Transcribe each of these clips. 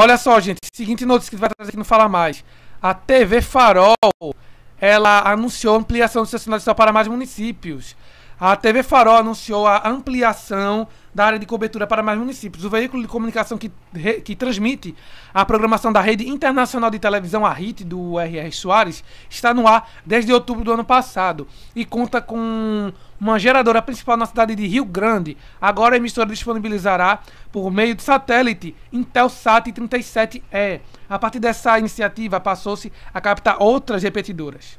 Olha só, gente, seguinte notícia que vai trazer aqui no Fala Mais. A TV Farol, ela anunciou ampliação do estacionamento para mais municípios. A TV Farol anunciou a ampliação da área de cobertura para mais municípios. O veículo de comunicação que, que transmite a programação da Rede Internacional de Televisão, a RIT, do R.R. Soares, está no ar desde outubro do ano passado e conta com uma geradora principal na cidade de Rio Grande. Agora a emissora disponibilizará por meio de satélite Intelsat 37E. A partir dessa iniciativa, passou-se a captar outras repetidoras.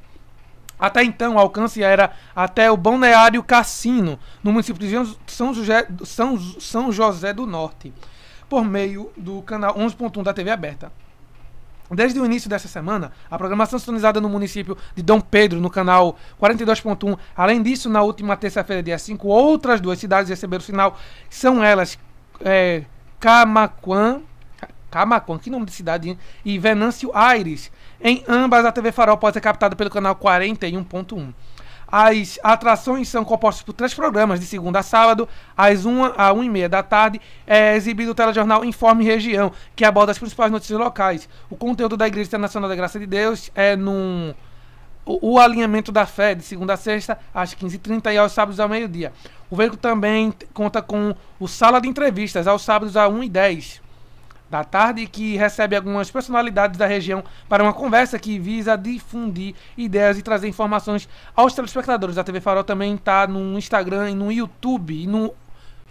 Até então, o alcance era até o Balneário Cassino, no município de São, José, São, São José do Norte, por meio do canal 11.1 da TV aberta. Desde o início dessa semana, a programação sintonizada no município de Dom Pedro, no canal 42.1. Além disso, na última terça-feira, dia 5, outras duas cidades receberam sinal. São elas é, Camacuã, que nome de cidade, e Venâncio Aires. Em ambas, a TV Farol pode ser captada pelo canal 41.1. As atrações são compostas por três programas, de segunda a sábado, às 1 a 1 e meia da tarde, é exibido o telejornal Informe Região, que aborda as principais notícias locais. O conteúdo da Igreja Internacional da Graça de Deus é num... O, o alinhamento da fé, de segunda a sexta, às 15h30 e aos sábados ao meio-dia. O veículo também conta com o Sala de Entrevistas, aos sábados às 1h10 da tarde, que recebe algumas personalidades da região para uma conversa que visa difundir ideias e trazer informações aos telespectadores. A TV Farol também está no Instagram e no YouTube e no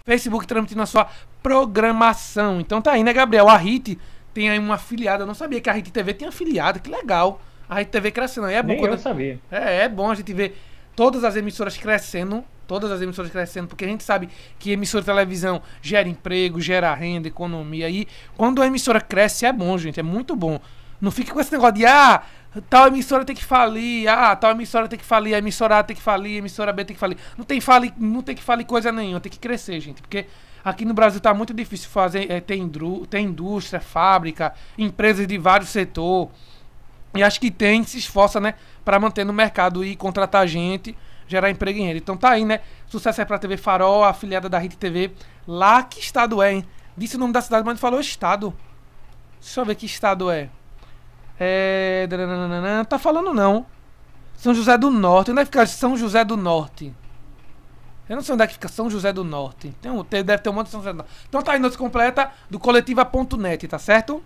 Facebook transmitindo a sua programação. Então tá aí, né, Gabriel? A RIT tem aí uma afiliada. Eu não sabia que a RIT TV tem afiliada, que legal. A RIT TV crescendo. Aí é bom Nem quando... eu sabia. É, é bom a gente ver todas as emissoras crescendo todas as emissoras crescendo, porque a gente sabe que emissora de televisão gera emprego, gera renda, economia. E quando a emissora cresce é bom, gente, é muito bom. Não fique com esse negócio de, ah, tal emissora tem que falir, ah, tal emissora tem que falir, a emissora A tem que falir, a emissora B tem que falir. Não tem, fali, não tem que falir coisa nenhuma, tem que crescer, gente, porque aqui no Brasil tá muito difícil fazer, é, tem, tem indústria, fábrica, empresas de vários setores. E acho que tem, se esforça, né, para manter no mercado e contratar gente gerar emprego em rede. Então tá aí, né? Sucesso é pra TV Farol, afiliada da Rede TV. Lá que estado é, hein? Disse o nome da cidade, mas não falou estado. Deixa eu ver que estado é. É. Tá falando não. São José do Norte. Onde é que fica São José do Norte? Eu não sei onde é que fica São José do Norte. Tem um, deve ter um monte de São José do Norte. Então tá aí, nossa completa do coletiva.net, tá certo?